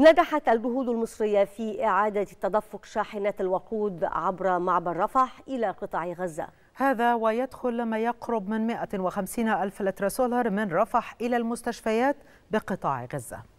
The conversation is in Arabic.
نجحت الجهود المصرية في إعادة تدفق شاحنات الوقود عبر معبر رفح إلى قطاع غزة هذا ويدخل ما يقرب من 150 ألف لتر سولار من رفح إلى المستشفيات بقطاع غزة